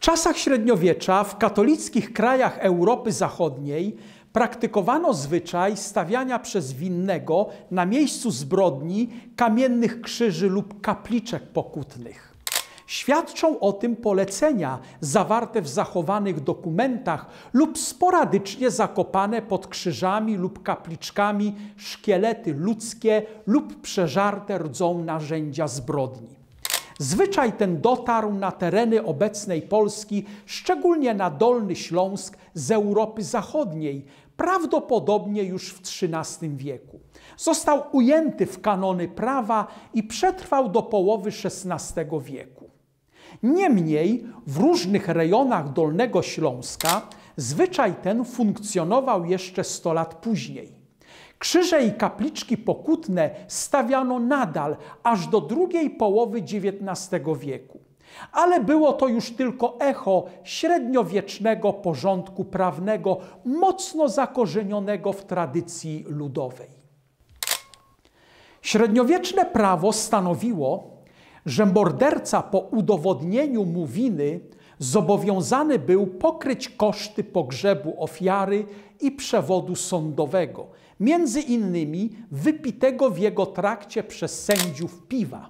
czasach średniowiecza w katolickich krajach Europy Zachodniej praktykowano zwyczaj stawiania przez winnego na miejscu zbrodni kamiennych krzyży lub kapliczek pokutnych. Świadczą o tym polecenia zawarte w zachowanych dokumentach lub sporadycznie zakopane pod krzyżami lub kapliczkami szkielety ludzkie lub przeżarte rdzą narzędzia zbrodni. Zwyczaj ten dotarł na tereny obecnej Polski, szczególnie na Dolny Śląsk z Europy Zachodniej, prawdopodobnie już w XIII wieku. Został ujęty w kanony prawa i przetrwał do połowy XVI wieku. Niemniej w różnych rejonach Dolnego Śląska zwyczaj ten funkcjonował jeszcze 100 lat później. Krzyże i kapliczki pokutne stawiano nadal aż do drugiej połowy XIX wieku. Ale było to już tylko echo średniowiecznego porządku prawnego, mocno zakorzenionego w tradycji ludowej. Średniowieczne prawo stanowiło, że morderca po udowodnieniu mu winy zobowiązany był pokryć koszty pogrzebu ofiary i przewodu sądowego, między innymi wypitego w jego trakcie przez sędziów piwa.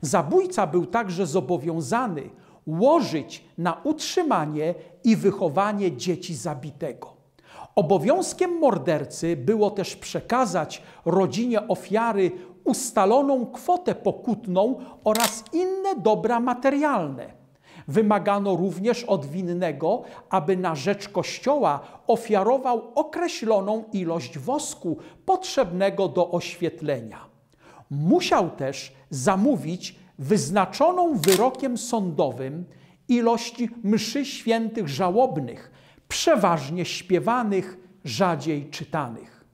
Zabójca był także zobowiązany łożyć na utrzymanie i wychowanie dzieci zabitego. Obowiązkiem mordercy było też przekazać rodzinie ofiary ustaloną kwotę pokutną oraz inne dobra materialne. Wymagano również od winnego, aby na rzecz kościoła ofiarował określoną ilość wosku potrzebnego do oświetlenia. Musiał też zamówić wyznaczoną wyrokiem sądowym ilość mszy świętych żałobnych, przeważnie śpiewanych, rzadziej czytanych.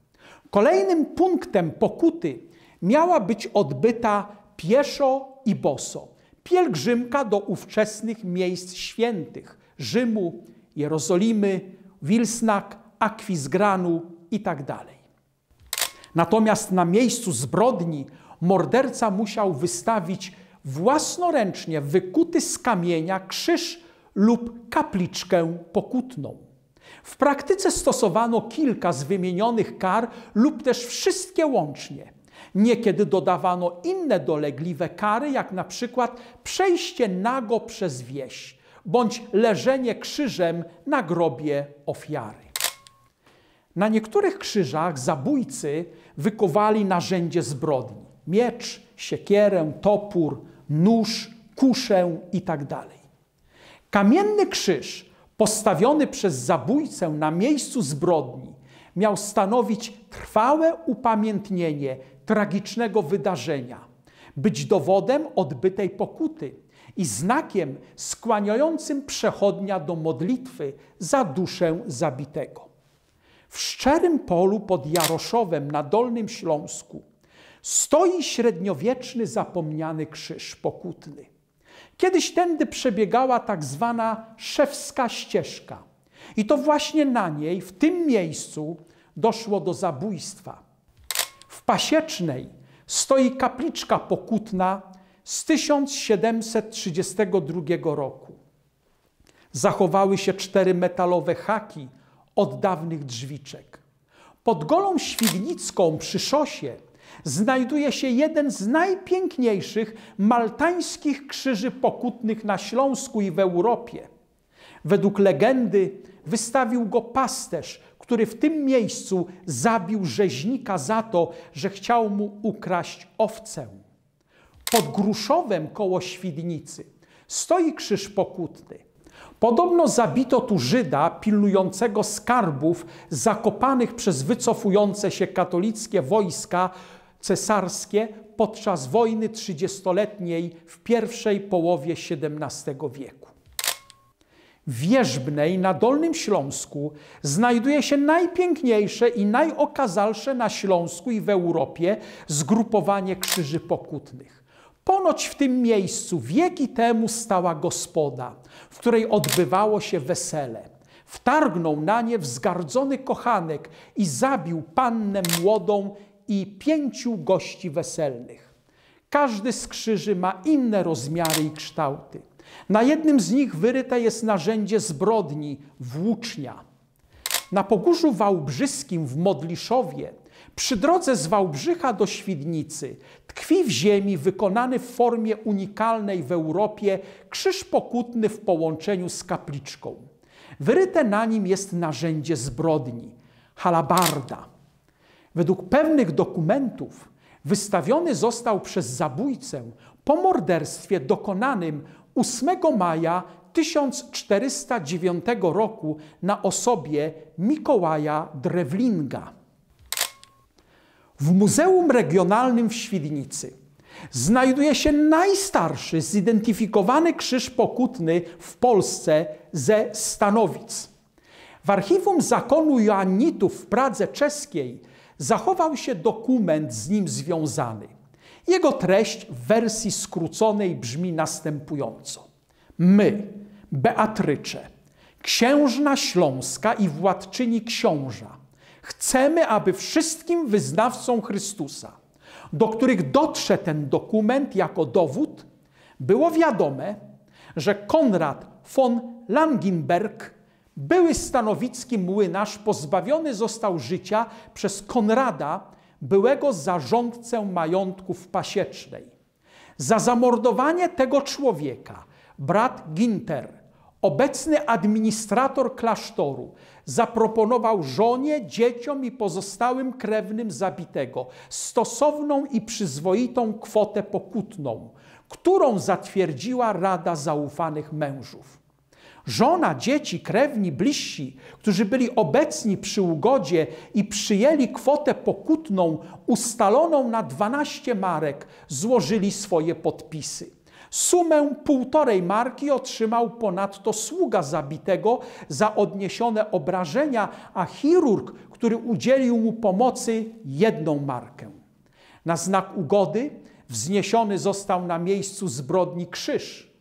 Kolejnym punktem pokuty miała być odbyta pieszo i boso pielgrzymka do ówczesnych miejsc świętych Rzymu, Jerozolimy, Wilsnak, Akwizgranu itd. Tak Natomiast na miejscu zbrodni morderca musiał wystawić własnoręcznie wykuty z kamienia krzyż lub kapliczkę pokutną. W praktyce stosowano kilka z wymienionych kar lub też wszystkie łącznie – Niekiedy dodawano inne dolegliwe kary, jak na przykład przejście nago przez wieś bądź leżenie krzyżem na grobie ofiary. Na niektórych krzyżach zabójcy wykowali narzędzie zbrodni: miecz, siekierę, topór, nóż, kuszę itd. Tak Kamienny krzyż postawiony przez zabójcę na miejscu zbrodni miał stanowić trwałe upamiętnienie tragicznego wydarzenia, być dowodem odbytej pokuty i znakiem skłaniającym przechodnia do modlitwy za duszę zabitego. W szczerym polu pod Jaroszowem na Dolnym Śląsku stoi średniowieczny zapomniany krzyż pokutny. Kiedyś tędy przebiegała tak zwana szewska ścieżka. I to właśnie na niej, w tym miejscu, doszło do zabójstwa Pasiecznej stoi kapliczka pokutna z 1732 roku. Zachowały się cztery metalowe haki od dawnych drzwiczek. Pod Golą Świdnicką przy szosie znajduje się jeden z najpiękniejszych maltańskich krzyży pokutnych na Śląsku i w Europie. Według legendy wystawił go pasterz, który w tym miejscu zabił rzeźnika za to, że chciał mu ukraść owcę. Pod Gruszowem koło Świdnicy stoi krzyż pokutny. Podobno zabito tu Żyda pilnującego skarbów zakopanych przez wycofujące się katolickie wojska cesarskie podczas wojny trzydziestoletniej w pierwszej połowie XVII wieku. Wierzbnej na Dolnym Śląsku znajduje się najpiękniejsze i najokazalsze na Śląsku i w Europie zgrupowanie krzyży pokutnych. Ponoć w tym miejscu wieki temu stała gospoda, w której odbywało się wesele. Wtargnął na nie wzgardzony kochanek i zabił pannę młodą i pięciu gości weselnych. Każdy z krzyży ma inne rozmiary i kształty. Na jednym z nich wyryte jest narzędzie zbrodni włócznia. Na Pogórzu Wałbrzyskim w Modliszowie, przy drodze z Wałbrzycha do Świdnicy, tkwi w ziemi wykonany w formie unikalnej w Europie krzyż pokutny w połączeniu z kapliczką. Wyryte na nim jest narzędzie zbrodni halabarda. Według pewnych dokumentów wystawiony został przez zabójcę po morderstwie dokonanym 8 maja 1409 roku na osobie Mikołaja Drewlinga. W Muzeum Regionalnym w Świdnicy znajduje się najstarszy zidentyfikowany krzyż pokutny w Polsce ze Stanowic. W archiwum zakonu Joannitów w Pradze Czeskiej zachował się dokument z nim związany. Jego treść w wersji skróconej brzmi następująco. My, Beatrycze, księżna śląska i władczyni książa, chcemy, aby wszystkim wyznawcom Chrystusa, do których dotrze ten dokument jako dowód, było wiadome, że Konrad von Langenberg, były stanowicki młynarz, pozbawiony został życia przez Konrada byłego zarządcę majątków pasiecznej. Za zamordowanie tego człowieka brat Ginter, obecny administrator klasztoru, zaproponował żonie, dzieciom i pozostałym krewnym zabitego stosowną i przyzwoitą kwotę pokutną, którą zatwierdziła Rada Zaufanych Mężów. Żona, dzieci, krewni, bliżsi, którzy byli obecni przy ugodzie i przyjęli kwotę pokutną ustaloną na 12 marek, złożyli swoje podpisy. Sumę półtorej marki otrzymał ponadto sługa zabitego za odniesione obrażenia, a chirurg, który udzielił mu pomocy, jedną markę. Na znak ugody wzniesiony został na miejscu zbrodni krzyż.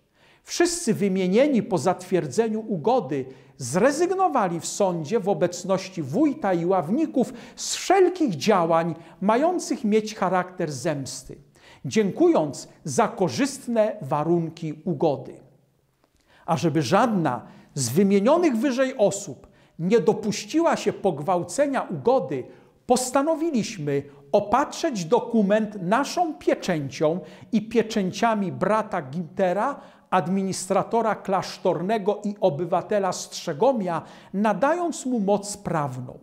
Wszyscy wymienieni po zatwierdzeniu ugody zrezygnowali w sądzie w obecności wójta i ławników z wszelkich działań mających mieć charakter zemsty, dziękując za korzystne warunki ugody. A żeby żadna z wymienionych wyżej osób nie dopuściła się pogwałcenia ugody, postanowiliśmy opatrzeć dokument naszą pieczęcią i pieczęciami brata Gintera, administratora klasztornego i obywatela Strzegomia, nadając mu moc prawną.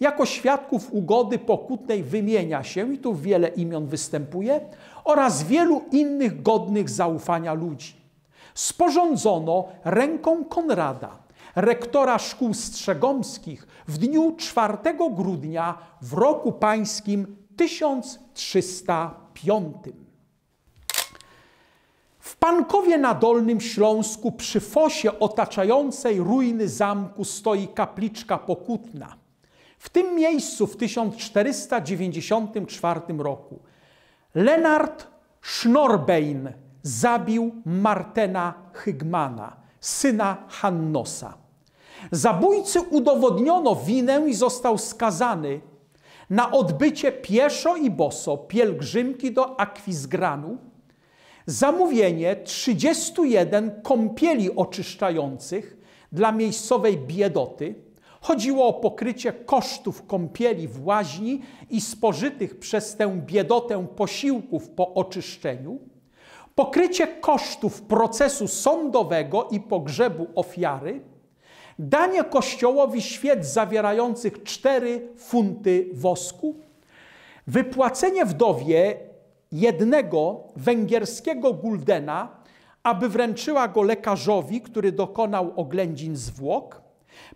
Jako świadków ugody pokutnej wymienia się, i tu wiele imion występuje, oraz wielu innych godnych zaufania ludzi. Sporządzono ręką Konrada, rektora szkół strzegomskich, w dniu 4 grudnia w roku pańskim 1305. W Pankowie na Dolnym Śląsku przy fosie otaczającej ruiny zamku stoi kapliczka pokutna. W tym miejscu w 1494 roku Lenart Schnorbein zabił Martena Hygmana, syna Hannosa. Zabójcy udowodniono winę i został skazany na odbycie pieszo i boso pielgrzymki do Akwizgranu, zamówienie 31 kąpieli oczyszczających dla miejscowej biedoty. Chodziło o pokrycie kosztów kąpieli w łaźni i spożytych przez tę biedotę posiłków po oczyszczeniu, pokrycie kosztów procesu sądowego i pogrzebu ofiary, danie kościołowi świec zawierających 4 funty wosku, wypłacenie wdowie jednego węgierskiego guldena, aby wręczyła go lekarzowi, który dokonał oględzin zwłok,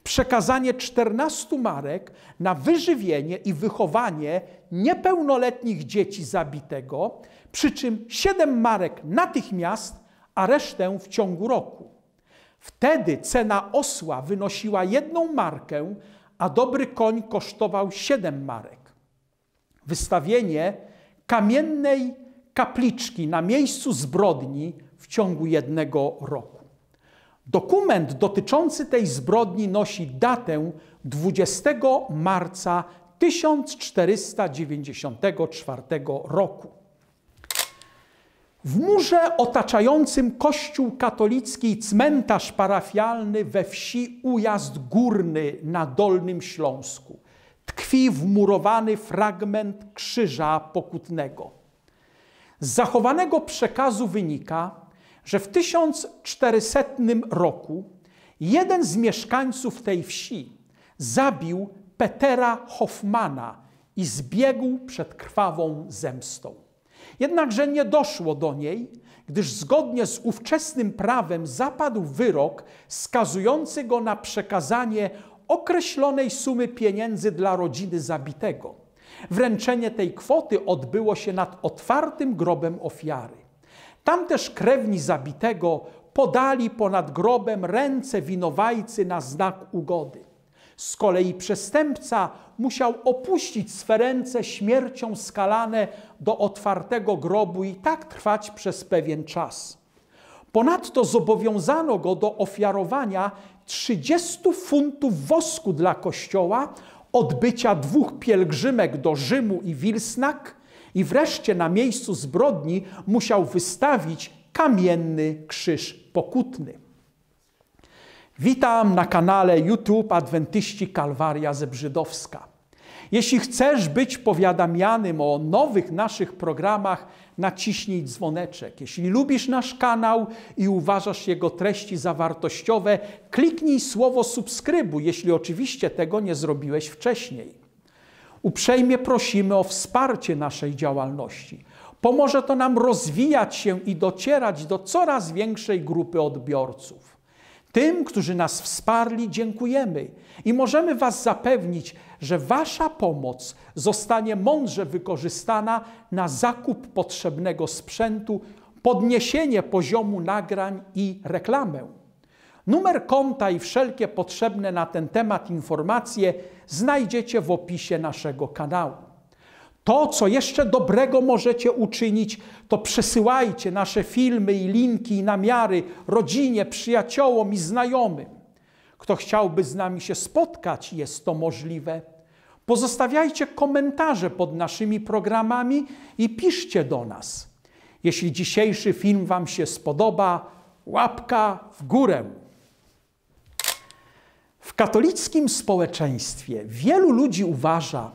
przekazanie 14 marek na wyżywienie i wychowanie niepełnoletnich dzieci zabitego, przy czym 7 marek natychmiast, a resztę w ciągu roku. Wtedy cena osła wynosiła jedną markę, a dobry koń kosztował 7 marek. Wystawienie kamiennej kapliczki na miejscu zbrodni w ciągu jednego roku. Dokument dotyczący tej zbrodni nosi datę 20 marca 1494 roku. W murze otaczającym kościół katolicki cmentarz parafialny we wsi Ujazd Górny na Dolnym Śląsku tkwi wmurowany fragment krzyża pokutnego. Z zachowanego przekazu wynika, że w 1400 roku jeden z mieszkańców tej wsi zabił Petera Hoffmana i zbiegł przed krwawą zemstą. Jednakże nie doszło do niej, gdyż zgodnie z ówczesnym prawem zapadł wyrok skazujący go na przekazanie określonej sumy pieniędzy dla rodziny zabitego. Wręczenie tej kwoty odbyło się nad otwartym grobem ofiary. Tam też krewni zabitego podali ponad grobem ręce winowajcy na znak ugody. Z kolei przestępca musiał opuścić swe ręce śmiercią skalane do otwartego grobu i tak trwać przez pewien czas. Ponadto zobowiązano go do ofiarowania 30 funtów wosku dla kościoła, odbycia dwóch pielgrzymek do Rzymu i Wilsnak i wreszcie na miejscu zbrodni musiał wystawić kamienny krzyż pokutny. Witam na kanale YouTube Adwentyści Kalwaria Zebrzydowska. Jeśli chcesz być powiadamianym o nowych naszych programach, naciśnij dzwoneczek. Jeśli lubisz nasz kanał i uważasz jego treści za wartościowe, kliknij słowo subskrybuj, jeśli oczywiście tego nie zrobiłeś wcześniej. Uprzejmie prosimy o wsparcie naszej działalności. Pomoże to nam rozwijać się i docierać do coraz większej grupy odbiorców. Tym, którzy nas wsparli, dziękujemy i możemy Was zapewnić, że wasza pomoc zostanie mądrze wykorzystana na zakup potrzebnego sprzętu, podniesienie poziomu nagrań i reklamę. Numer konta i wszelkie potrzebne na ten temat informacje znajdziecie w opisie naszego kanału. To, co jeszcze dobrego możecie uczynić, to przesyłajcie nasze filmy i linki i namiary rodzinie, przyjaciołom i znajomym. Kto chciałby z nami się spotkać, jest to możliwe. Pozostawiajcie komentarze pod naszymi programami i piszcie do nas. Jeśli dzisiejszy film Wam się spodoba, łapka w górę. W katolickim społeczeństwie wielu ludzi uważa,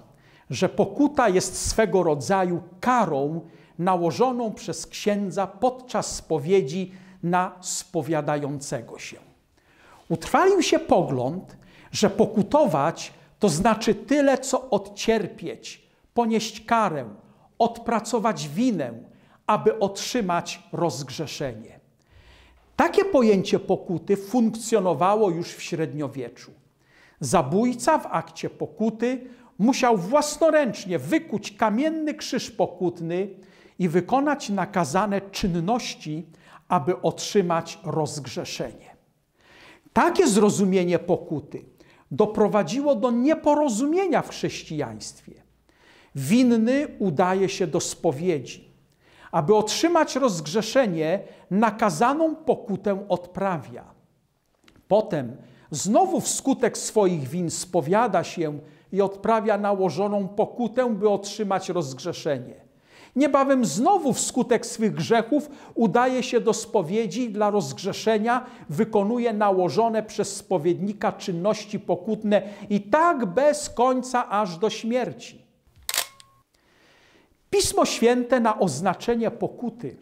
że pokuta jest swego rodzaju karą nałożoną przez księdza podczas spowiedzi na spowiadającego się. Utrwalił się pogląd, że pokutować to znaczy tyle, co odcierpieć, ponieść karę, odpracować winę, aby otrzymać rozgrzeszenie. Takie pojęcie pokuty funkcjonowało już w średniowieczu. Zabójca w akcie pokuty musiał własnoręcznie wykuć kamienny krzyż pokutny i wykonać nakazane czynności, aby otrzymać rozgrzeszenie. Takie zrozumienie pokuty doprowadziło do nieporozumienia w chrześcijaństwie. Winny udaje się do spowiedzi. Aby otrzymać rozgrzeszenie, nakazaną pokutę odprawia. Potem znowu wskutek swoich win spowiada się i odprawia nałożoną pokutę, by otrzymać rozgrzeszenie niebawem znowu wskutek swych grzechów udaje się do spowiedzi dla rozgrzeszenia, wykonuje nałożone przez spowiednika czynności pokutne i tak bez końca aż do śmierci. Pismo Święte na oznaczenie pokuty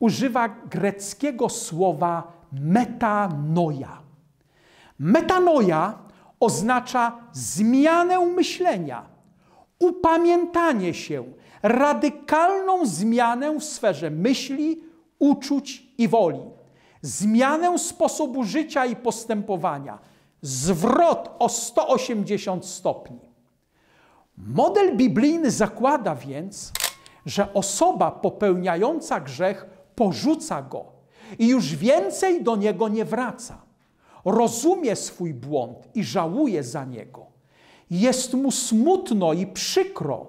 używa greckiego słowa metanoja. Metanoja oznacza zmianę myślenia, upamiętanie się, radykalną zmianę w sferze myśli, uczuć i woli, zmianę sposobu życia i postępowania, zwrot o 180 stopni. Model biblijny zakłada więc, że osoba popełniająca grzech porzuca go i już więcej do niego nie wraca. Rozumie swój błąd i żałuje za niego. Jest mu smutno i przykro,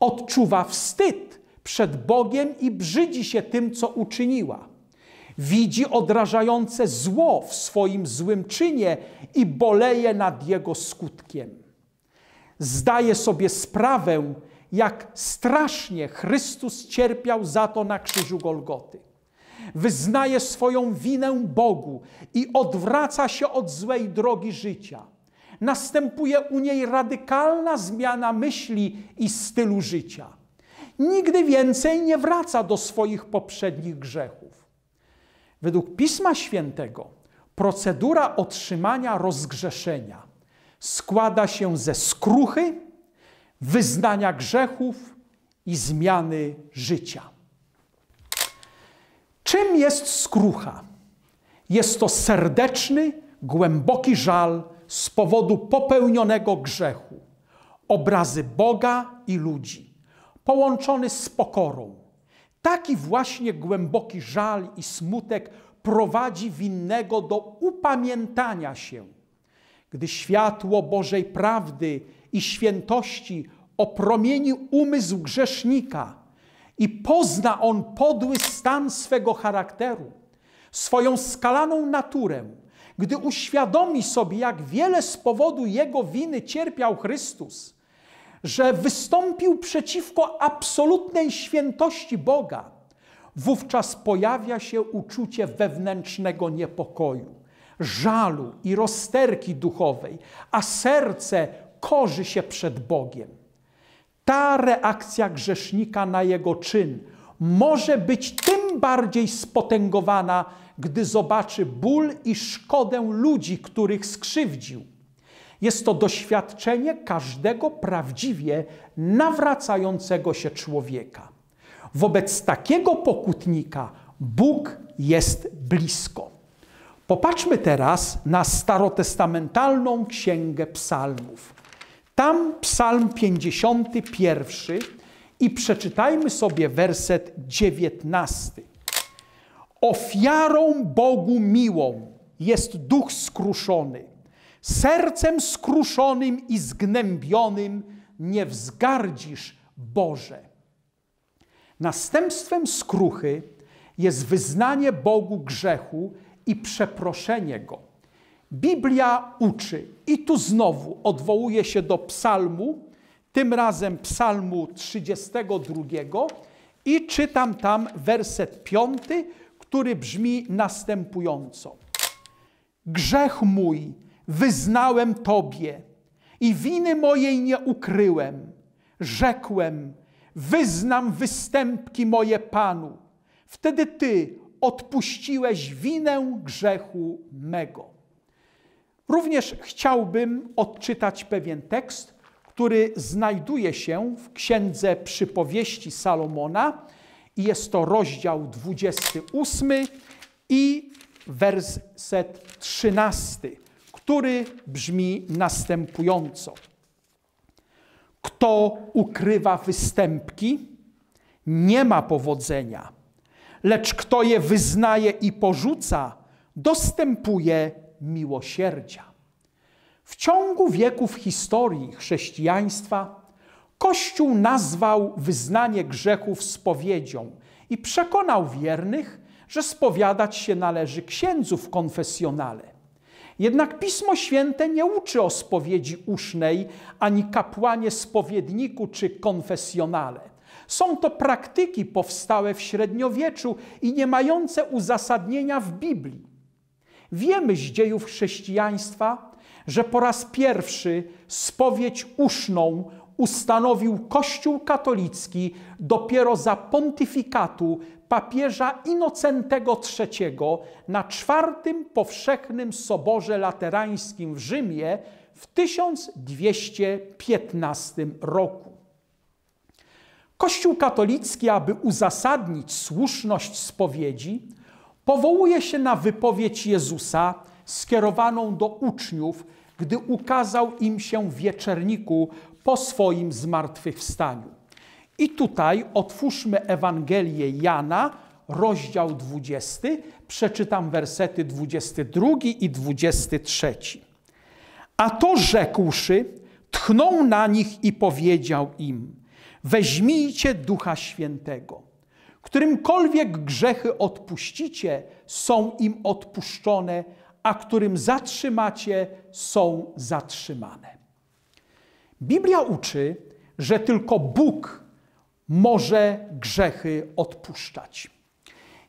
Odczuwa wstyd przed Bogiem i brzydzi się tym, co uczyniła. Widzi odrażające zło w swoim złym czynie i boleje nad jego skutkiem. Zdaje sobie sprawę, jak strasznie Chrystus cierpiał za to na krzyżu Golgoty. Wyznaje swoją winę Bogu i odwraca się od złej drogi życia następuje u niej radykalna zmiana myśli i stylu życia. Nigdy więcej nie wraca do swoich poprzednich grzechów. Według Pisma Świętego procedura otrzymania rozgrzeszenia składa się ze skruchy, wyznania grzechów i zmiany życia. Czym jest skrucha? Jest to serdeczny, głęboki żal z powodu popełnionego grzechu, obrazy Boga i ludzi, połączony z pokorą. Taki właśnie głęboki żal i smutek prowadzi winnego do upamiętania się. Gdy światło Bożej prawdy i świętości opromieni umysł grzesznika i pozna on podły stan swego charakteru, swoją skalaną naturę, gdy uświadomi sobie, jak wiele z powodu jego winy cierpiał Chrystus, że wystąpił przeciwko absolutnej świętości Boga, wówczas pojawia się uczucie wewnętrznego niepokoju, żalu i rozterki duchowej, a serce korzy się przed Bogiem. Ta reakcja grzesznika na jego czyn może być tym bardziej spotęgowana, gdy zobaczy ból i szkodę ludzi, których skrzywdził. Jest to doświadczenie każdego prawdziwie nawracającego się człowieka. Wobec takiego pokutnika Bóg jest blisko. Popatrzmy teraz na starotestamentalną księgę psalmów. Tam psalm 51 i przeczytajmy sobie werset 19. Ofiarą Bogu miłą jest duch skruszony. Sercem skruszonym i zgnębionym nie wzgardzisz, Boże. Następstwem skruchy jest wyznanie Bogu grzechu i przeproszenie go. Biblia uczy, i tu znowu odwołuje się do psalmu, tym razem psalmu 32, i czytam tam werset 5, który brzmi następująco: Grzech mój wyznałem Tobie i winy mojej nie ukryłem. Rzekłem, wyznam występki moje Panu. Wtedy Ty odpuściłeś winę grzechu mego. Również chciałbym odczytać pewien tekst, który znajduje się w Księdze Przypowieści Salomona, i jest to rozdział 28 i werset 13, który brzmi następująco. Kto ukrywa występki, nie ma powodzenia, lecz kto je wyznaje i porzuca, dostępuje miłosierdzia. W ciągu wieków historii chrześcijaństwa Kościół nazwał wyznanie grzechów spowiedzią i przekonał wiernych, że spowiadać się należy księdzu w konfesjonale. Jednak Pismo Święte nie uczy o spowiedzi usznej ani kapłanie spowiedniku czy konfesjonale. Są to praktyki powstałe w średniowieczu i nie mające uzasadnienia w Biblii. Wiemy z dziejów chrześcijaństwa, że po raz pierwszy spowiedź uszną ustanowił Kościół katolicki dopiero za pontyfikatu papieża Inocentego III na czwartym powszechnym soborze laterańskim w Rzymie w 1215 roku. Kościół katolicki, aby uzasadnić słuszność spowiedzi, powołuje się na wypowiedź Jezusa skierowaną do uczniów, gdy ukazał im się w wieczerniku po swoim zmartwychwstaniu. I tutaj otwórzmy Ewangelię Jana, rozdział 20, przeczytam wersety 22 i 23. A to rzekłszy, tchnął na nich i powiedział im: Weźmijcie ducha świętego. Którymkolwiek grzechy odpuścicie, są im odpuszczone, a którym zatrzymacie, są zatrzymane. Biblia uczy, że tylko Bóg może grzechy odpuszczać.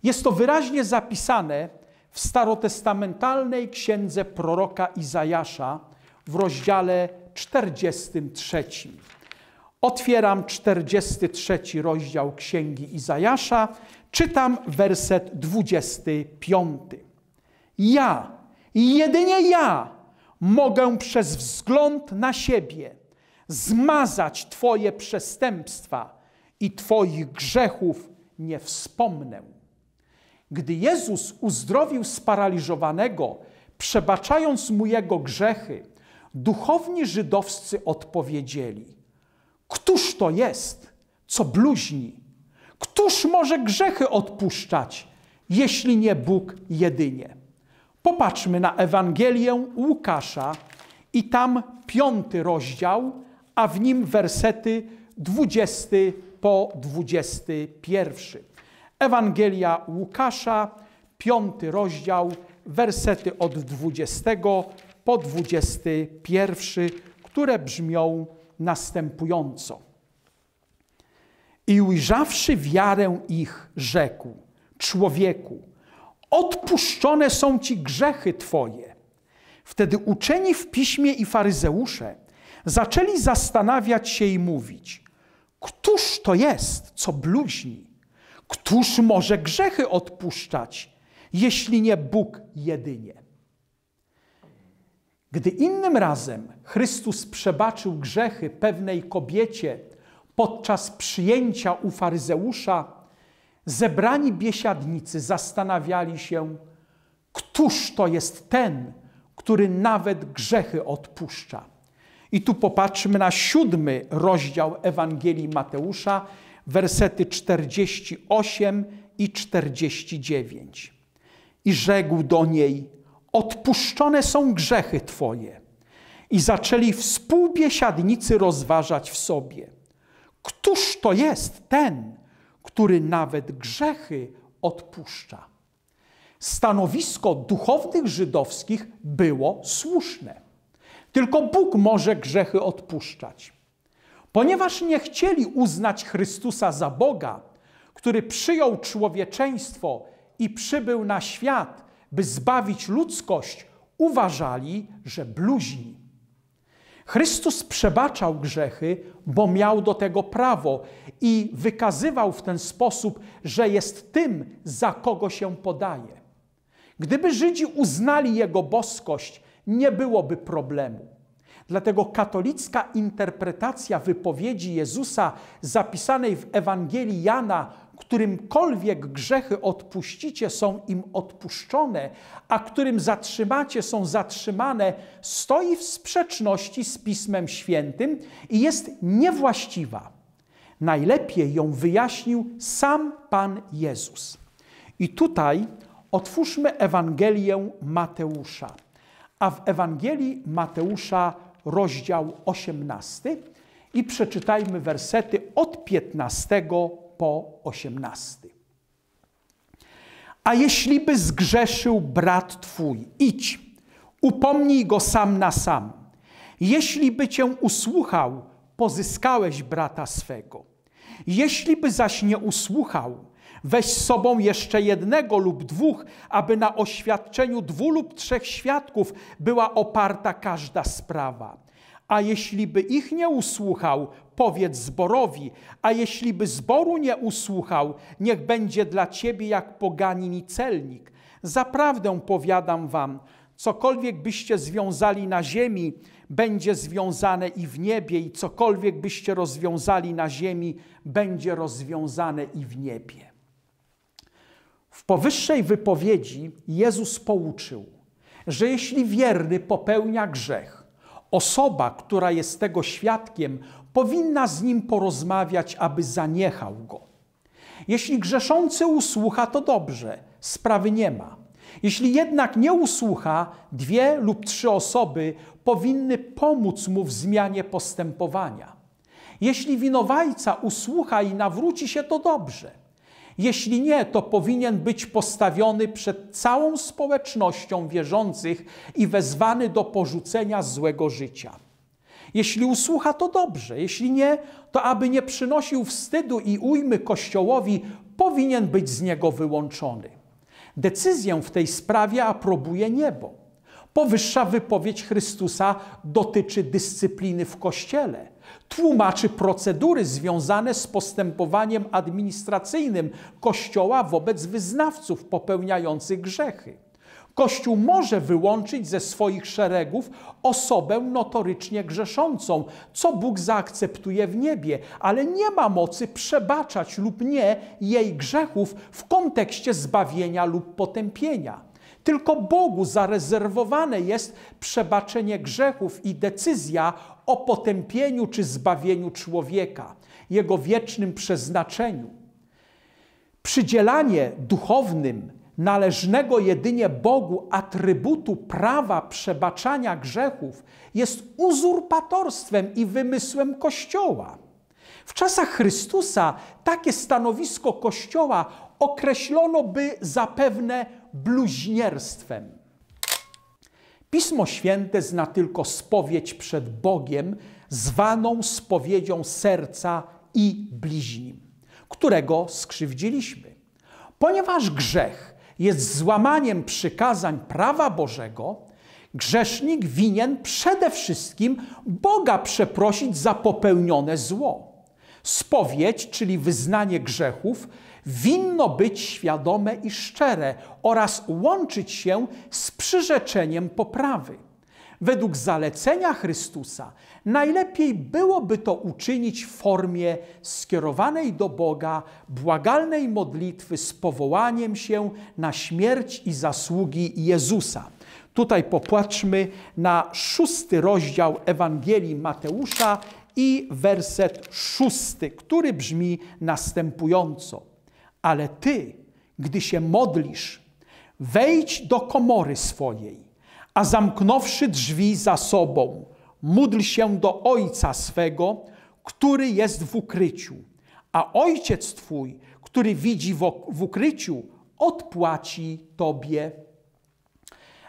Jest to wyraźnie zapisane w starotestamentalnej księdze proroka Izajasza w rozdziale 43. Otwieram 43 rozdział księgi Izajasza, czytam werset 25. Ja, jedynie ja, mogę przez wzgląd na siebie zmazać Twoje przestępstwa i Twoich grzechów nie wspomnę. Gdy Jezus uzdrowił sparaliżowanego, przebaczając mu jego grzechy, duchowni żydowscy odpowiedzieli: Któż to jest, co bluźni? Któż może grzechy odpuszczać, jeśli nie Bóg jedynie? Popatrzmy na Ewangelię Łukasza i tam piąty rozdział, a w nim wersety 20 po 21. Ewangelia Łukasza, piąty rozdział, wersety od 20 po 21, które brzmią następująco. I ujrzawszy wiarę ich, rzekł: Człowieku, odpuszczone są ci grzechy Twoje. Wtedy uczeni w piśmie i faryzeusze zaczęli zastanawiać się i mówić, któż to jest, co bluźni? Któż może grzechy odpuszczać, jeśli nie Bóg jedynie? Gdy innym razem Chrystus przebaczył grzechy pewnej kobiecie podczas przyjęcia u faryzeusza, zebrani biesiadnicy zastanawiali się, któż to jest ten, który nawet grzechy odpuszcza. I tu popatrzmy na siódmy rozdział Ewangelii Mateusza, wersety 48 i 49. I rzekł do niej: Odpuszczone są grzechy Twoje. I zaczęli współbiesiadnicy rozważać w sobie: Któż to jest ten, który nawet grzechy odpuszcza? Stanowisko duchownych żydowskich było słuszne. Tylko Bóg może grzechy odpuszczać. Ponieważ nie chcieli uznać Chrystusa za Boga, który przyjął człowieczeństwo i przybył na świat, by zbawić ludzkość, uważali, że bluźni. Chrystus przebaczał grzechy, bo miał do tego prawo i wykazywał w ten sposób, że jest tym, za kogo się podaje. Gdyby Żydzi uznali jego boskość nie byłoby problemu. Dlatego katolicka interpretacja wypowiedzi Jezusa zapisanej w Ewangelii Jana, którymkolwiek grzechy odpuścicie, są im odpuszczone, a którym zatrzymacie, są zatrzymane, stoi w sprzeczności z Pismem Świętym i jest niewłaściwa. Najlepiej ją wyjaśnił sam Pan Jezus. I tutaj otwórzmy Ewangelię Mateusza a w Ewangelii Mateusza rozdział 18 i przeczytajmy wersety od 15 po 18. A jeśli by zgrzeszył brat twój, idź, upomnij go sam na sam. Jeśli by cię usłuchał, pozyskałeś brata swego. Jeśli by zaś nie usłuchał, Weź z sobą jeszcze jednego lub dwóch, aby na oświadczeniu dwóch lub trzech świadków była oparta każda sprawa. A jeśli by ich nie usłuchał, powiedz zborowi, a jeśli by zboru nie usłuchał, niech będzie dla ciebie jak poganin i celnik. Zaprawdę powiadam wam, cokolwiek byście związali na ziemi, będzie związane i w niebie, i cokolwiek byście rozwiązali na ziemi, będzie rozwiązane i w niebie. W powyższej wypowiedzi Jezus pouczył, że jeśli wierny popełnia grzech, osoba, która jest tego świadkiem, powinna z nim porozmawiać, aby zaniechał go. Jeśli grzeszący usłucha, to dobrze, sprawy nie ma. Jeśli jednak nie usłucha, dwie lub trzy osoby powinny pomóc mu w zmianie postępowania. Jeśli winowajca usłucha i nawróci się, to dobrze. Jeśli nie, to powinien być postawiony przed całą społecznością wierzących i wezwany do porzucenia złego życia. Jeśli usłucha, to dobrze, jeśli nie, to aby nie przynosił wstydu i ujmy Kościołowi, powinien być z niego wyłączony. Decyzję w tej sprawie aprobuje niebo. Powyższa wypowiedź Chrystusa dotyczy dyscypliny w Kościele – tłumaczy procedury związane z postępowaniem administracyjnym Kościoła wobec wyznawców popełniających grzechy. Kościół może wyłączyć ze swoich szeregów osobę notorycznie grzeszącą, co Bóg zaakceptuje w niebie, ale nie ma mocy przebaczać lub nie jej grzechów w kontekście zbawienia lub potępienia. Tylko Bogu zarezerwowane jest przebaczenie grzechów i decyzja o potępieniu czy zbawieniu człowieka, jego wiecznym przeznaczeniu. Przydzielanie duchownym należnego jedynie Bogu atrybutu prawa przebaczania grzechów jest uzurpatorstwem i wymysłem Kościoła. W czasach Chrystusa takie stanowisko Kościoła określono by zapewne bluźnierstwem. Pismo Święte zna tylko spowiedź przed Bogiem, zwaną spowiedzią serca i bliźnim, którego skrzywdziliśmy. Ponieważ grzech jest złamaniem przykazań prawa Bożego, grzesznik winien przede wszystkim Boga przeprosić za popełnione zło. Spowiedź, czyli wyznanie grzechów, winno być świadome i szczere oraz łączyć się z przyrzeczeniem poprawy. Według zalecenia Chrystusa najlepiej byłoby to uczynić w formie skierowanej do Boga, błagalnej modlitwy z powołaniem się na śmierć i zasługi Jezusa. Tutaj popatrzmy na szósty rozdział Ewangelii Mateusza i werset szósty, który brzmi następująco. Ale ty, gdy się modlisz, wejdź do komory swojej, a zamknąwszy drzwi za sobą, módl się do Ojca swego, który jest w ukryciu, a Ojciec Twój, który widzi w ukryciu, odpłaci Tobie.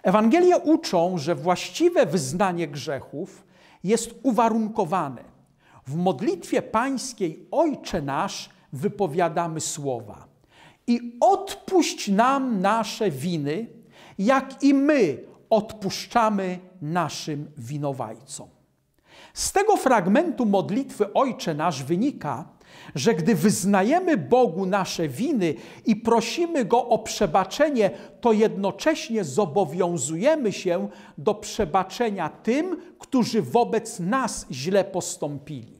Ewangelie uczą, że właściwe wyznanie grzechów jest uwarunkowane. W modlitwie pańskiej Ojcze nasz wypowiadamy słowa i odpuść nam nasze winy, jak i my odpuszczamy naszym winowajcom. Z tego fragmentu modlitwy Ojcze nasz wynika, że gdy wyznajemy Bogu nasze winy i prosimy Go o przebaczenie, to jednocześnie zobowiązujemy się do przebaczenia tym, którzy wobec nas źle postąpili.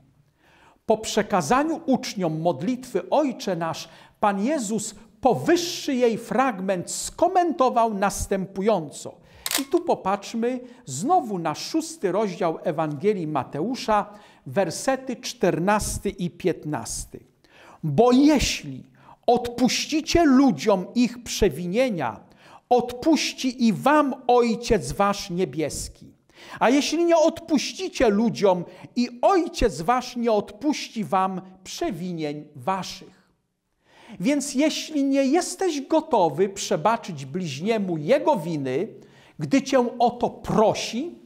Po przekazaniu uczniom modlitwy Ojcze nasz Pan Jezus powyższy jej fragment skomentował następująco. I tu popatrzmy znowu na szósty rozdział Ewangelii Mateusza, wersety 14 i 15. Bo jeśli odpuścicie ludziom ich przewinienia, odpuści i wam Ojciec Wasz Niebieski. A jeśli nie odpuścicie ludziom i Ojciec Wasz nie odpuści wam przewinień Waszych. Więc jeśli nie jesteś gotowy przebaczyć bliźniemu jego winy, gdy cię o to prosi,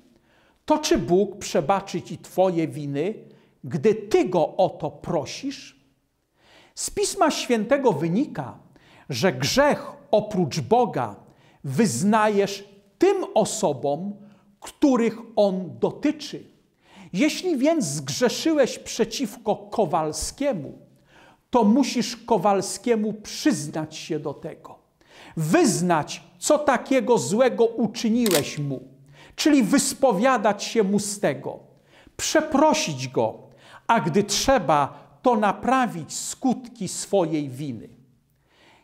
to czy Bóg przebaczy ci twoje winy, gdy ty go o to prosisz? Z Pisma Świętego wynika, że grzech oprócz Boga wyznajesz tym osobom, których on dotyczy. Jeśli więc zgrzeszyłeś przeciwko Kowalskiemu, to musisz Kowalskiemu przyznać się do tego. Wyznać, co takiego złego uczyniłeś mu, czyli wyspowiadać się mu z tego, przeprosić go, a gdy trzeba, to naprawić skutki swojej winy.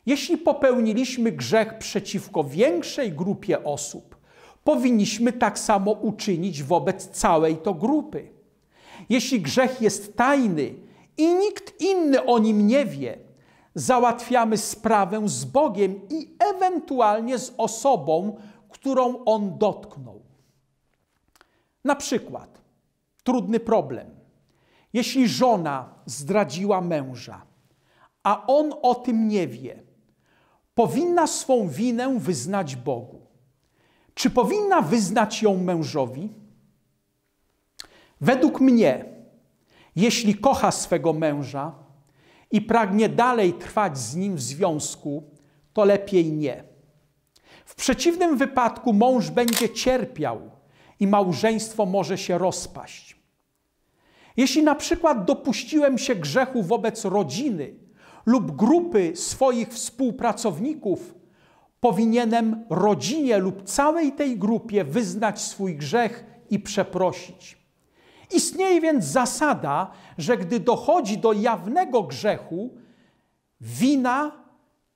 Jeśli popełniliśmy grzech przeciwko większej grupie osób, powinniśmy tak samo uczynić wobec całej to grupy. Jeśli grzech jest tajny, i nikt inny o nim nie wie, załatwiamy sprawę z Bogiem i ewentualnie z osobą, którą on dotknął. Na przykład trudny problem. Jeśli żona zdradziła męża, a on o tym nie wie, powinna swą winę wyznać Bogu. Czy powinna wyznać ją mężowi? Według mnie jeśli kocha swego męża i pragnie dalej trwać z nim w związku, to lepiej nie. W przeciwnym wypadku mąż będzie cierpiał i małżeństwo może się rozpaść. Jeśli na przykład dopuściłem się grzechu wobec rodziny lub grupy swoich współpracowników, powinienem rodzinie lub całej tej grupie wyznać swój grzech i przeprosić. Istnieje więc zasada, że gdy dochodzi do jawnego grzechu, wina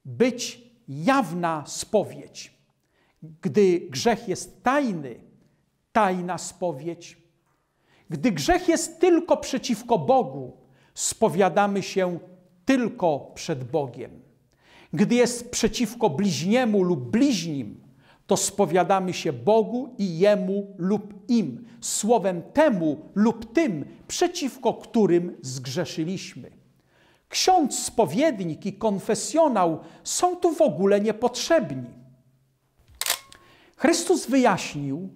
być jawna spowiedź. Gdy grzech jest tajny, tajna spowiedź. Gdy grzech jest tylko przeciwko Bogu, spowiadamy się tylko przed Bogiem. Gdy jest przeciwko bliźniemu lub bliźnim, to spowiadamy się Bogu i Jemu lub im, słowem temu lub tym, przeciwko którym zgrzeszyliśmy. Ksiądz, spowiednik i konfesjonał są tu w ogóle niepotrzebni. Chrystus wyjaśnił,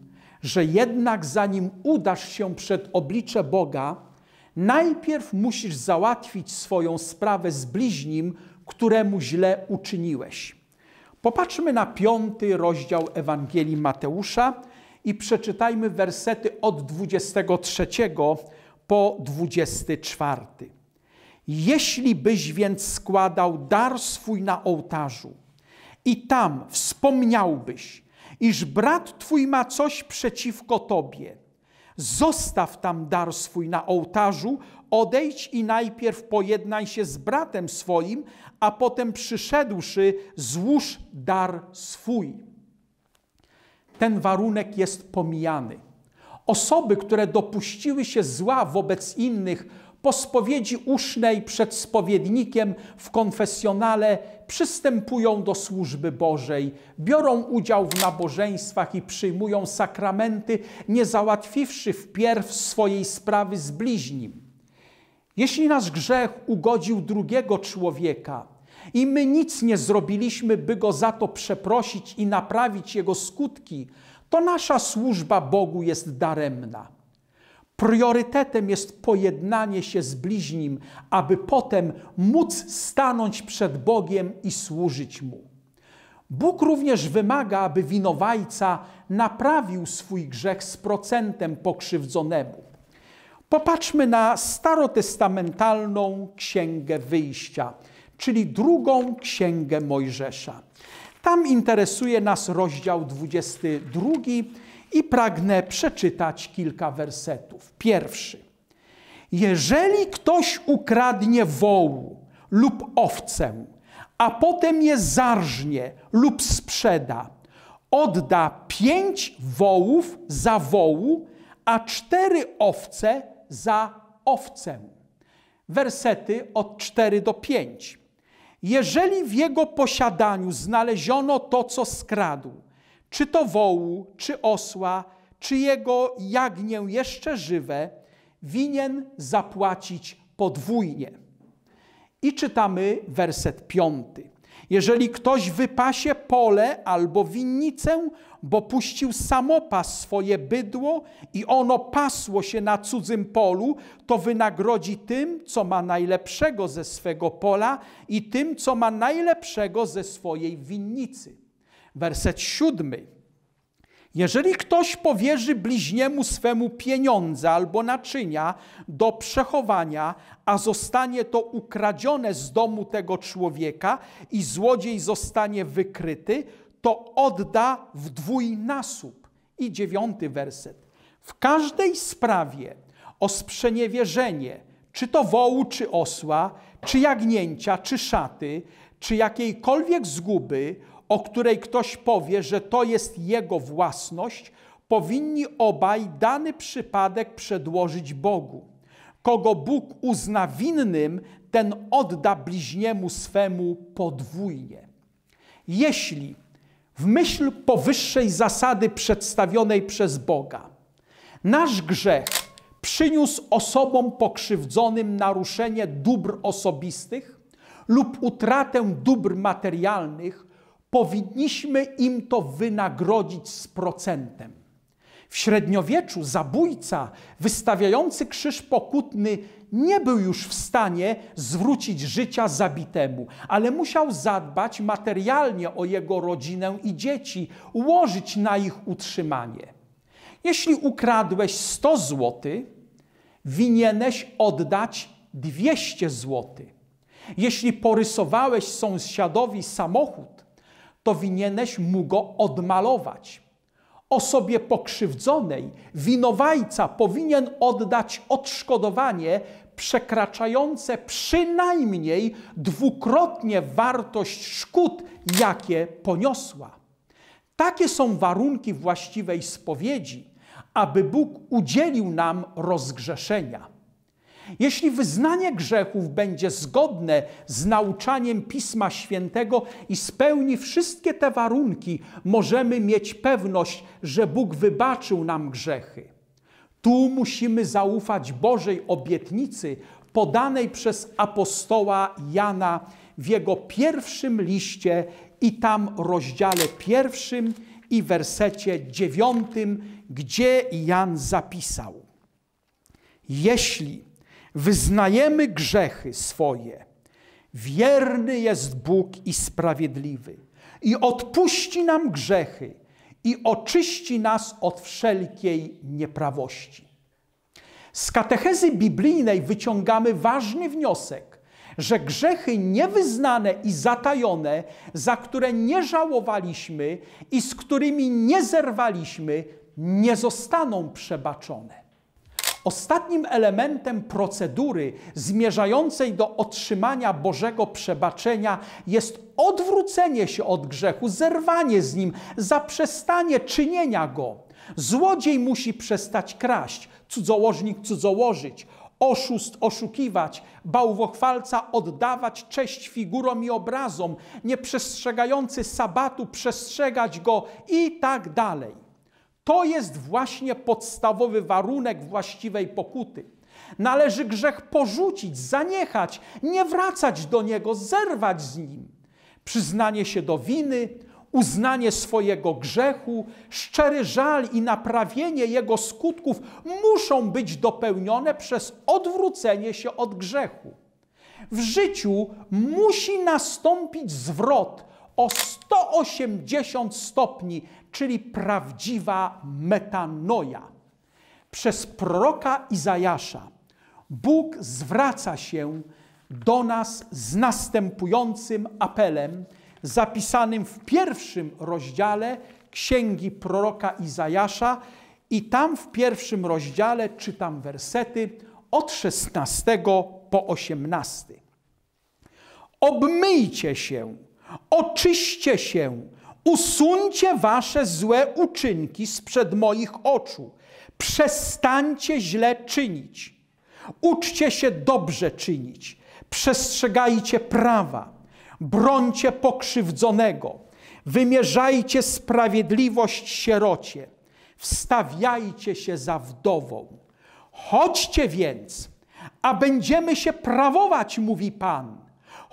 że jednak zanim udasz się przed oblicze Boga, najpierw musisz załatwić swoją sprawę z bliźnim, któremu źle uczyniłeś. Popatrzmy na piąty rozdział Ewangelii Mateusza i przeczytajmy wersety od 23 po 24. Jeśli byś więc składał dar swój na ołtarzu i tam wspomniałbyś, iż brat twój ma coś przeciwko tobie, zostaw tam dar swój na ołtarzu Odejdź i najpierw pojednaj się z bratem swoim, a potem przyszedłszy, złóż dar swój. Ten warunek jest pomijany. Osoby, które dopuściły się zła wobec innych, po spowiedzi usznej przed spowiednikiem w konfesjonale przystępują do służby Bożej, biorą udział w nabożeństwach i przyjmują sakramenty, nie załatwiwszy wpierw swojej sprawy z bliźnim. Jeśli nasz grzech ugodził drugiego człowieka i my nic nie zrobiliśmy, by go za to przeprosić i naprawić jego skutki, to nasza służba Bogu jest daremna. Priorytetem jest pojednanie się z bliźnim, aby potem móc stanąć przed Bogiem i służyć mu. Bóg również wymaga, aby winowajca naprawił swój grzech z procentem pokrzywdzonemu. Popatrzmy na starotestamentalną Księgę Wyjścia, czyli drugą Księgę Mojżesza. Tam interesuje nas rozdział 22 i pragnę przeczytać kilka wersetów. Pierwszy. Jeżeli ktoś ukradnie wołu lub owcę, a potem je zarżnie lub sprzeda, odda pięć wołów za wołu, a cztery owce za owcem. Wersety od 4 do 5. Jeżeli w jego posiadaniu znaleziono to, co skradł, czy to wołu, czy osła, czy jego jagnię jeszcze żywe, winien zapłacić podwójnie. I czytamy werset piąty. Jeżeli ktoś wypasie pole albo winnicę bo puścił samopas swoje bydło i ono pasło się na cudzym polu, to wynagrodzi tym, co ma najlepszego ze swego pola i tym, co ma najlepszego ze swojej winnicy. Werset siódmy. Jeżeli ktoś powierzy bliźniemu swemu pieniądze albo naczynia do przechowania, a zostanie to ukradzione z domu tego człowieka i złodziej zostanie wykryty, to odda w dwójnasób. I dziewiąty werset. W każdej sprawie o sprzeniewierzenie, czy to wołu, czy osła, czy jagnięcia, czy szaty, czy jakiejkolwiek zguby, o której ktoś powie, że to jest jego własność, powinni obaj dany przypadek przedłożyć Bogu. Kogo Bóg uzna winnym, ten odda bliźniemu swemu podwójnie. Jeśli w myśl powyższej zasady przedstawionej przez Boga. Nasz grzech przyniósł osobom pokrzywdzonym naruszenie dóbr osobistych lub utratę dóbr materialnych, powinniśmy im to wynagrodzić z procentem. W średniowieczu zabójca wystawiający krzyż pokutny nie był już w stanie zwrócić życia zabitemu, ale musiał zadbać materialnie o jego rodzinę i dzieci, ułożyć na ich utrzymanie. Jeśli ukradłeś 100 zł, winieneś oddać 200 zł. Jeśli porysowałeś sąsiadowi samochód, to winieneś mu go odmalować osobie pokrzywdzonej winowajca powinien oddać odszkodowanie przekraczające przynajmniej dwukrotnie wartość szkód, jakie poniosła. Takie są warunki właściwej spowiedzi, aby Bóg udzielił nam rozgrzeszenia. Jeśli wyznanie grzechów będzie zgodne z nauczaniem Pisma Świętego i spełni wszystkie te warunki, możemy mieć pewność, że Bóg wybaczył nam grzechy. Tu musimy zaufać Bożej obietnicy podanej przez apostoła Jana w jego pierwszym liście i tam rozdziale pierwszym i wersecie dziewiątym, gdzie Jan zapisał: Jeśli Wyznajemy grzechy swoje. Wierny jest Bóg i sprawiedliwy. I odpuści nam grzechy i oczyści nas od wszelkiej nieprawości. Z katechezy biblijnej wyciągamy ważny wniosek, że grzechy niewyznane i zatajone, za które nie żałowaliśmy i z którymi nie zerwaliśmy, nie zostaną przebaczone. Ostatnim elementem procedury zmierzającej do otrzymania Bożego przebaczenia jest odwrócenie się od grzechu, zerwanie z nim, zaprzestanie czynienia go. Złodziej musi przestać kraść, cudzołożnik cudzołożyć, oszust oszukiwać, bałwochwalca oddawać cześć figurom i obrazom, nieprzestrzegający sabatu przestrzegać go i tak dalej. To jest właśnie podstawowy warunek właściwej pokuty. Należy grzech porzucić, zaniechać, nie wracać do niego, zerwać z nim. Przyznanie się do winy, uznanie swojego grzechu, szczery żal i naprawienie jego skutków muszą być dopełnione przez odwrócenie się od grzechu. W życiu musi nastąpić zwrot o 180 stopni czyli prawdziwa metanoja. Przez proroka Izajasza Bóg zwraca się do nas z następującym apelem, zapisanym w pierwszym rozdziale księgi proroka Izajasza, i tam w pierwszym rozdziale czytam wersety od 16 po 18. Obmyjcie się, oczyście się, Usuńcie wasze złe uczynki sprzed moich oczu. Przestańcie źle czynić. Uczcie się dobrze czynić. Przestrzegajcie prawa. Brońcie pokrzywdzonego. Wymierzajcie sprawiedliwość sierocie. Wstawiajcie się za wdową. Chodźcie więc, a będziemy się prawować, mówi Pan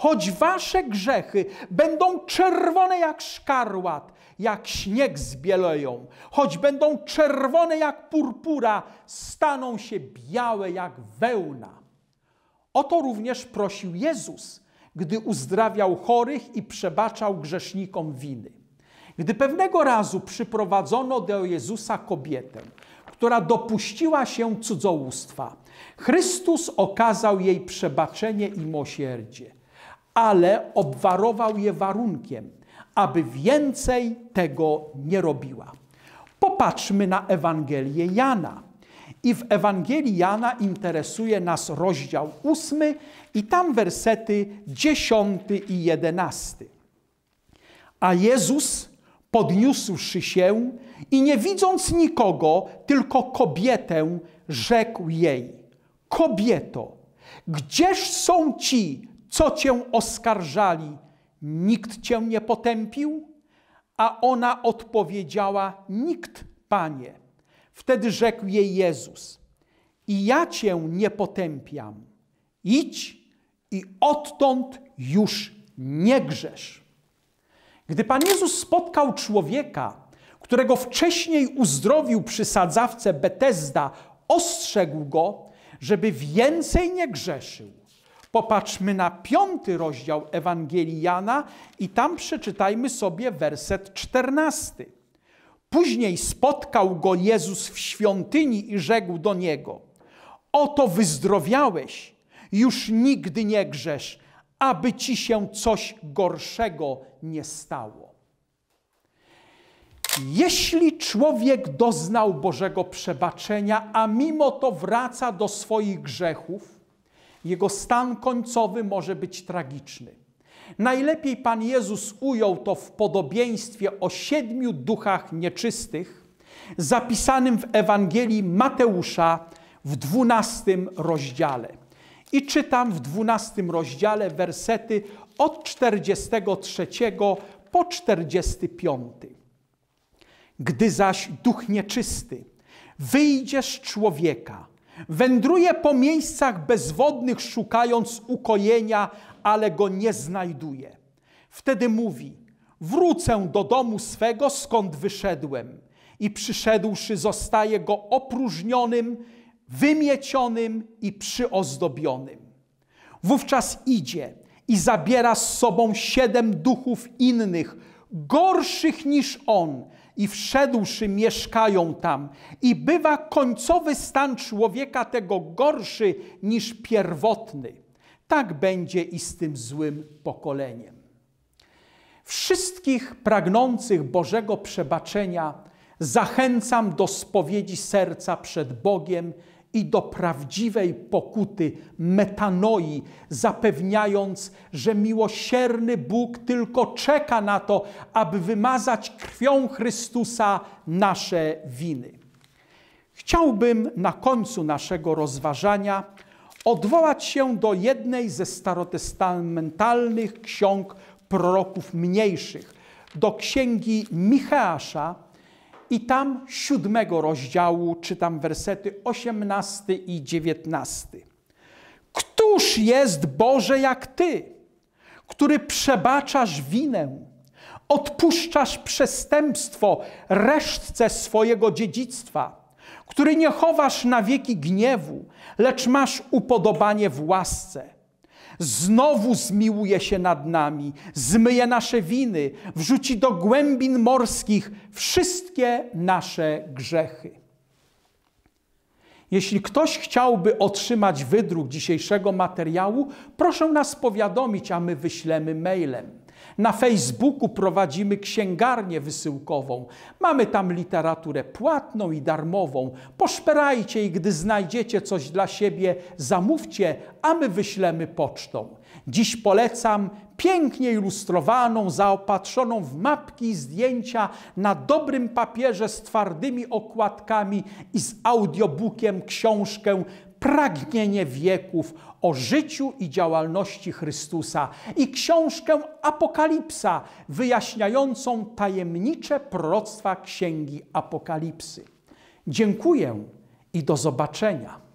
choć wasze grzechy będą czerwone jak szkarłat, jak śnieg zbieleją, choć będą czerwone jak purpura, staną się białe jak wełna. O to również prosił Jezus, gdy uzdrawiał chorych i przebaczał grzesznikom winy. Gdy pewnego razu przyprowadzono do Jezusa kobietę, która dopuściła się cudzołóstwa, Chrystus okazał jej przebaczenie i miłosierdzie ale obwarował je warunkiem, aby więcej tego nie robiła. Popatrzmy na Ewangelię Jana. I w Ewangelii Jana interesuje nas rozdział ósmy i tam wersety dziesiąty i jedenasty. A Jezus, podniósłszy się i nie widząc nikogo, tylko kobietę, rzekł jej: Kobieto, gdzież są ci, co cię oskarżali? Nikt cię nie potępił? A ona odpowiedziała: Nikt, panie. Wtedy rzekł jej Jezus: I ja cię nie potępiam. Idź i odtąd już nie grzesz. Gdy Pan Jezus spotkał człowieka, którego wcześniej uzdrowił przy sadzawce Betesda, ostrzegł go, żeby więcej nie grzeszył. Popatrzmy na piąty rozdział Ewangelii Jana i tam przeczytajmy sobie werset czternasty. Później spotkał go Jezus w świątyni i rzekł do niego: Oto wyzdrowiałeś, już nigdy nie grzesz, aby ci się coś gorszego nie stało. Jeśli człowiek doznał Bożego przebaczenia, a mimo to wraca do swoich grzechów, jego stan końcowy może być tragiczny. Najlepiej Pan Jezus ujął to w podobieństwie o siedmiu duchach nieczystych, zapisanym w Ewangelii Mateusza w dwunastym rozdziale. I czytam w dwunastym rozdziale wersety od 43 po 45. Gdy zaś duch nieczysty wyjdzie z człowieka, Wędruje po miejscach bezwodnych, szukając ukojenia, ale go nie znajduje. Wtedy mówi: Wrócę do domu swego, skąd wyszedłem. I przyszedłszy, zostaje go opróżnionym, wymiecionym i przyozdobionym. Wówczas idzie i zabiera z sobą siedem duchów innych, gorszych niż on, i wszedłszy mieszkają tam. I bywa końcowy stan człowieka tego gorszy niż pierwotny. Tak będzie i z tym złym pokoleniem. Wszystkich pragnących Bożego przebaczenia zachęcam do spowiedzi serca przed Bogiem i do prawdziwej pokuty, metanoi, zapewniając, że miłosierny Bóg tylko czeka na to, aby wymazać krwią Chrystusa nasze winy. Chciałbym na końcu naszego rozważania odwołać się do jednej ze starotestamentalnych ksiąg proroków mniejszych, do księgi Michała. I tam siódmego rozdziału czytam wersety 18 i 19. Któż jest Boże jak Ty, który przebaczasz winę, odpuszczasz przestępstwo resztce swojego dziedzictwa, który nie chowasz na wieki gniewu, lecz masz upodobanie w łasce? Znowu zmiłuje się nad nami, zmyje nasze winy, wrzuci do głębin morskich wszystkie nasze grzechy. Jeśli ktoś chciałby otrzymać wydruk dzisiejszego materiału, proszę nas powiadomić, a my wyślemy mailem. Na Facebooku prowadzimy księgarnię wysyłkową. Mamy tam literaturę płatną i darmową. Poszperajcie i gdy znajdziecie coś dla siebie, zamówcie, a my wyślemy pocztą. Dziś polecam pięknie ilustrowaną, zaopatrzoną w mapki i zdjęcia na dobrym papierze z twardymi okładkami i z audiobookiem książkę Pragnienie wieków o życiu i działalności Chrystusa i książkę Apokalipsa wyjaśniającą tajemnicze proroctwa Księgi Apokalipsy. Dziękuję i do zobaczenia.